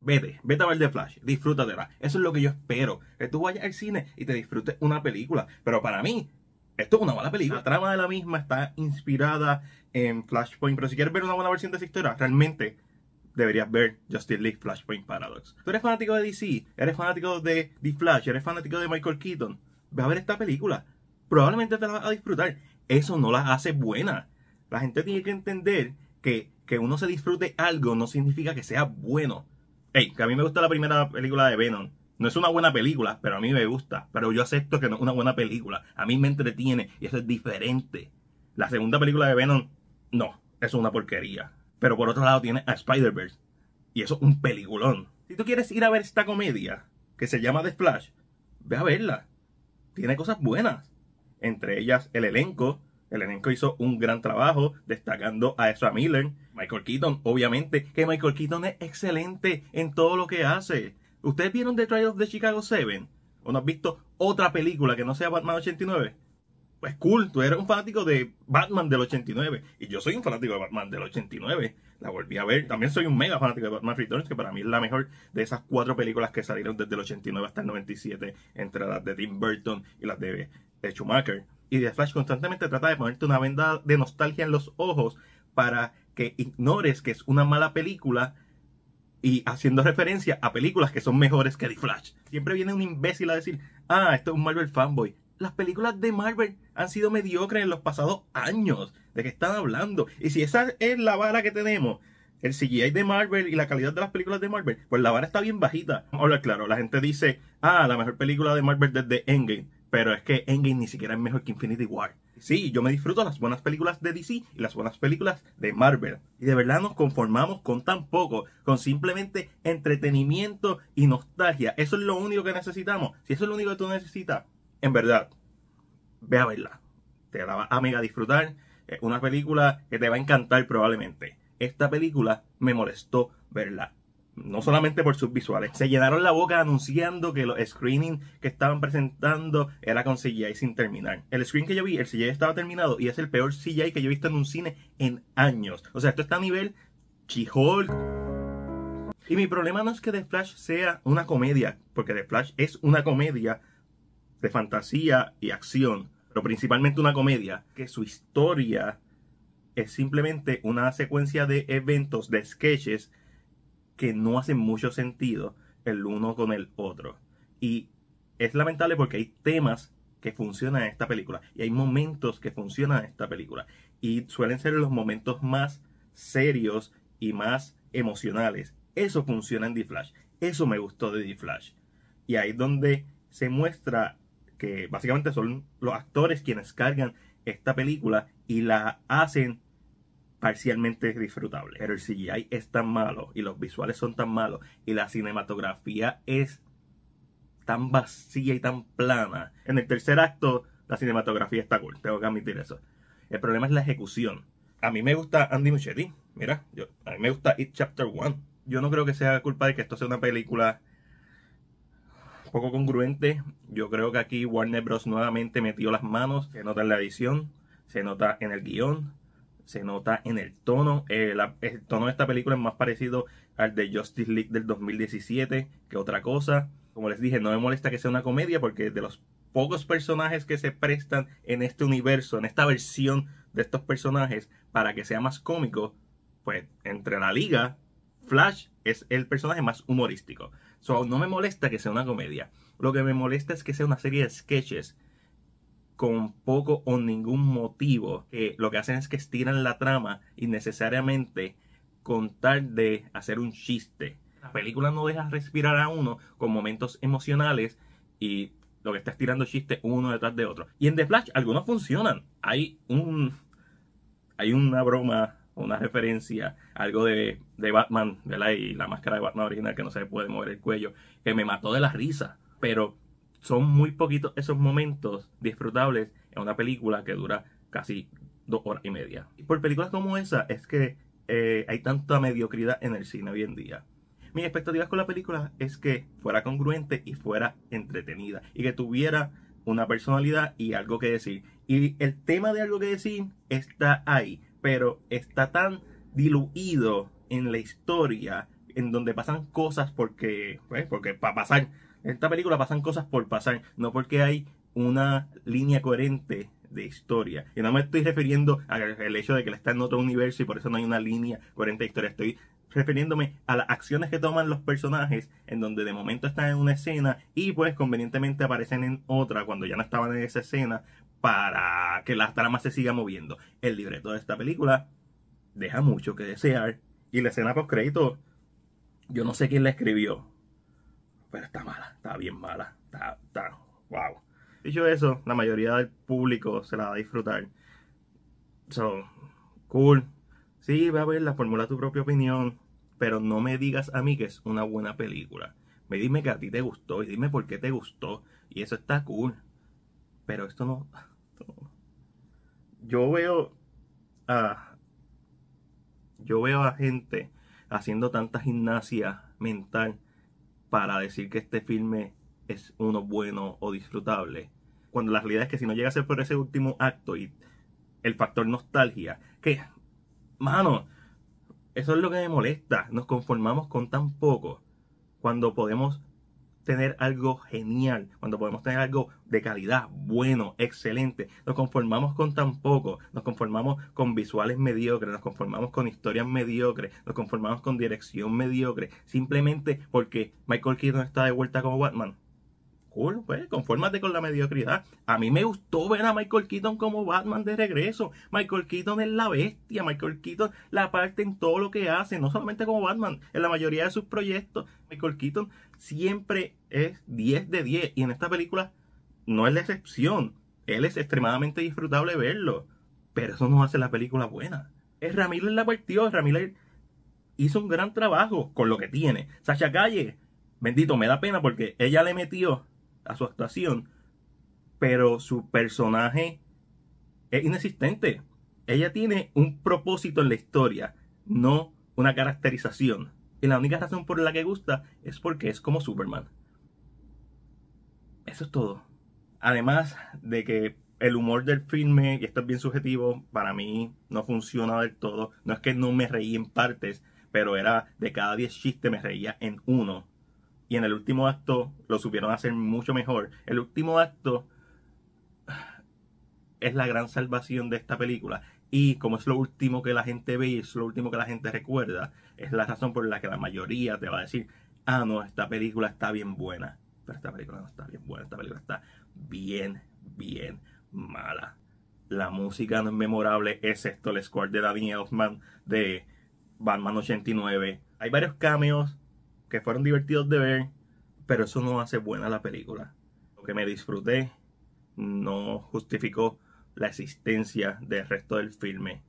Vete, vete a ver The Flash, disfrútatela. Eso es lo que yo espero. Que tú vayas al cine y te disfrutes una película. Pero para mí, esto es una mala película. La trama de la misma está inspirada en Flashpoint. Pero si quieres ver una buena versión de esa historia, realmente deberías ver Justice League Flashpoint Paradox. Tú eres fanático de DC, eres fanático de The Flash, eres fanático de Michael Keaton. Ve a ver esta película. Probablemente te la vas a disfrutar. Eso no la hace buena. La gente tiene que entender que, que uno se disfrute algo no significa que sea bueno que a mí me gusta la primera película de Venom. No es una buena película, pero a mí me gusta. Pero yo acepto que no es una buena película. A mí me entretiene y eso es diferente. La segunda película de Venom, no, es una porquería. Pero por otro lado tiene a Spider-Verse. Y eso es un peliculón. Si tú quieres ir a ver esta comedia que se llama The Flash, ve a verla. Tiene cosas buenas. Entre ellas el elenco, el elenco hizo un gran trabajo destacando a Ezra Miller, Michael Keaton, obviamente, que Michael Keaton es excelente en todo lo que hace. ¿Ustedes vieron The Trials de Chicago 7? ¿O no has visto otra película que no sea Batman 89? Pues cool, tú eres un fanático de Batman del 89. Y yo soy un fanático de Batman del 89. La volví a ver. También soy un mega fanático de Batman Returns, que para mí es la mejor de esas cuatro películas que salieron desde el 89 hasta el 97, entre las de Tim Burton y las de Schumacher y The Flash constantemente trata de ponerte una venda de nostalgia en los ojos para que ignores que es una mala película y haciendo referencia a películas que son mejores que The Flash. Siempre viene un imbécil a decir, ah, esto es un Marvel fanboy. Las películas de Marvel han sido mediocres en los pasados años. ¿De qué están hablando? Y si esa es la vara que tenemos, el CGI de Marvel y la calidad de las películas de Marvel, pues la vara está bien bajita. Ahora, claro, la gente dice, ah, la mejor película de Marvel desde Endgame. Pero es que Endgame ni siquiera es mejor que Infinity War. Sí, yo me disfruto las buenas películas de DC y las buenas películas de Marvel. Y de verdad nos conformamos con tan poco, con simplemente entretenimiento y nostalgia. Eso es lo único que necesitamos. Si eso es lo único que tú necesitas, en verdad, ve a verla. Te la a mega disfrutar. una película que te va a encantar probablemente. Esta película me molestó verla no solamente por sus visuales. Se llenaron la boca anunciando que los screenings que estaban presentando era con CGI sin terminar. El screen que yo vi, el CGI estaba terminado y es el peor CGI que yo he visto en un cine en años. O sea, esto está a nivel chijol Y mi problema no es que The Flash sea una comedia, porque The Flash es una comedia de fantasía y acción, pero principalmente una comedia, que su historia es simplemente una secuencia de eventos, de sketches, que no hacen mucho sentido el uno con el otro. Y es lamentable porque hay temas que funcionan en esta película y hay momentos que funcionan en esta película. Y suelen ser los momentos más serios y más emocionales. Eso funciona en The Flash. Eso me gustó de The Flash. Y ahí es donde se muestra que básicamente son los actores quienes cargan esta película y la hacen parcialmente disfrutable. Pero el CGI es tan malo y los visuales son tan malos y la cinematografía es tan vacía y tan plana. En el tercer acto la cinematografía está cool, tengo que admitir eso. El problema es la ejecución. A mí me gusta Andy Muschietti, mira, a mí me gusta It Chapter One. Yo no creo que sea culpa de que esto sea una película poco congruente. Yo creo que aquí Warner Bros. nuevamente metió las manos, se nota en la edición, se nota en el guión, se nota en el tono. Eh, el tono de esta película es más parecido al de Justice League del 2017 que otra cosa. Como les dije, no me molesta que sea una comedia porque de los pocos personajes que se prestan en este universo, en esta versión de estos personajes, para que sea más cómico, pues entre la liga, Flash es el personaje más humorístico. So, no me molesta que sea una comedia. Lo que me molesta es que sea una serie de sketches con poco o ningún motivo, que lo que hacen es que estiran la trama innecesariamente con tal de hacer un chiste. La película no deja respirar a uno con momentos emocionales y lo que está estirando chiste uno detrás de otro. Y en The Flash algunos funcionan. Hay un hay una broma, una referencia, algo de, de Batman, ¿verdad? Y la máscara de Batman original que no se puede mover el cuello, que me mató de la risa. Pero son muy poquitos esos momentos disfrutables en una película que dura casi dos horas y media. Y por películas como esa es que eh, hay tanta mediocridad en el cine hoy en día. Mis expectativas con la película es que fuera congruente y fuera entretenida y que tuviera una personalidad y algo que decir. Y el tema de algo que decir está ahí, pero está tan diluido en la historia en donde pasan cosas porque, pues, porque para pasar en esta película pasan cosas por pasar, no porque hay una línea coherente de historia. Y no me estoy refiriendo al hecho de que está en otro universo y por eso no hay una línea coherente de historia. Estoy refiriéndome a las acciones que toman los personajes en donde de momento están en una escena y pues convenientemente aparecen en otra cuando ya no estaban en esa escena para que la trama se siga moviendo. El libreto de esta película deja mucho que desear y la escena post crédito yo no sé quién la escribió, pero está mala, está bien mala, está, está, wow. Dicho eso, la mayoría del público se la va a disfrutar. So, cool. Sí, va a ver la formula tu propia opinión, pero no me digas a mí que es una buena película. Me dime que a ti te gustó y dime por qué te gustó. Y eso está cool. Pero esto no. Yo veo. a yo veo a gente haciendo tanta gimnasia mental para decir que este filme es uno bueno o disfrutable. Cuando la realidad es que si no llega a ser por ese último acto y el factor nostalgia, que, mano, eso es lo que me molesta, nos conformamos con tan poco cuando podemos tener algo genial, cuando podemos tener algo de calidad, bueno, excelente, nos conformamos con tan poco, nos conformamos con visuales mediocres, nos conformamos con historias mediocres, nos conformamos con dirección mediocre, simplemente porque Michael Keaton está de vuelta como Batman pues, confórmate con la mediocridad. A mí me gustó ver a Michael Keaton como Batman de regreso. Michael Keaton es la bestia, Michael Keaton la parte en todo lo que hace, no solamente como Batman, en la mayoría de sus proyectos, Michael Keaton siempre es 10 de 10 y en esta película no es la excepción. Él es extremadamente disfrutable verlo, pero eso no hace la película buena. Es Ramírez la partió, Ramírez hizo un gran trabajo con lo que tiene. Sasha Calle, bendito, me da pena porque ella le metió a su actuación, pero su personaje es inexistente. Ella tiene un propósito en la historia, no una caracterización. Y la única razón por la que gusta es porque es como Superman. Eso es todo. Además de que el humor del filme, y esto es bien subjetivo, para mí no funciona del todo. No es que no me reí en partes, pero era de cada 10 chistes me reía en uno. Y en el último acto lo supieron hacer mucho mejor. El último acto es la gran salvación de esta película. Y como es lo último que la gente ve y es lo último que la gente recuerda, es la razón por la que la mayoría te va a decir, ah, no, esta película está bien buena. Pero esta película no está bien buena, esta película está bien, bien mala. La música no es memorable, excepto el score de David Osman de Batman 89. Hay varios cameos que fueron divertidos de ver, pero eso no hace buena la película. Lo que me disfruté no justificó la existencia del resto del filme.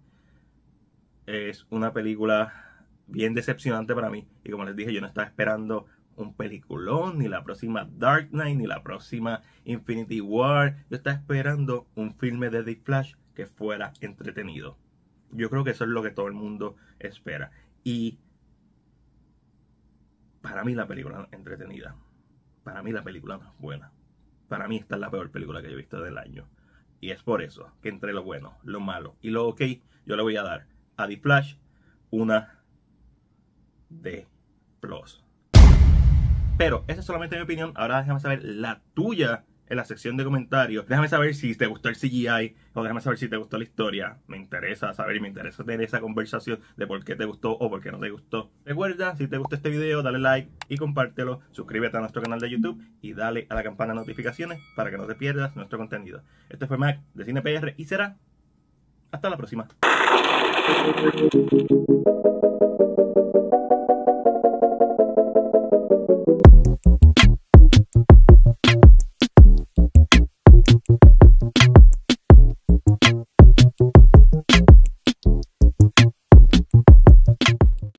Es una película bien decepcionante para mí. Y como les dije, yo no estaba esperando un peliculón, ni la próxima Dark Knight, ni la próxima Infinity War. Yo estaba esperando un filme de The Flash que fuera entretenido. Yo creo que eso es lo que todo el mundo espera. Y para mí la película entretenida. Para mí la película no buena. Para mí esta es la peor película que he visto del año. Y es por eso que entre lo bueno, lo malo y lo ok, yo le voy a dar a The Flash una D+. Pero esa es solamente mi opinión. Ahora déjame saber la tuya en la sección de comentarios. Déjame saber si te gustó el CGI o déjame saber si te gustó la historia. Me interesa saber y me interesa tener esa conversación de por qué te gustó o por qué no te gustó. Recuerda, si te gustó este video, dale like y compártelo. Suscríbete a nuestro canal de YouTube y dale a la campana de notificaciones para que no te pierdas nuestro contenido. Este fue Mac de CinePR y será hasta la próxima.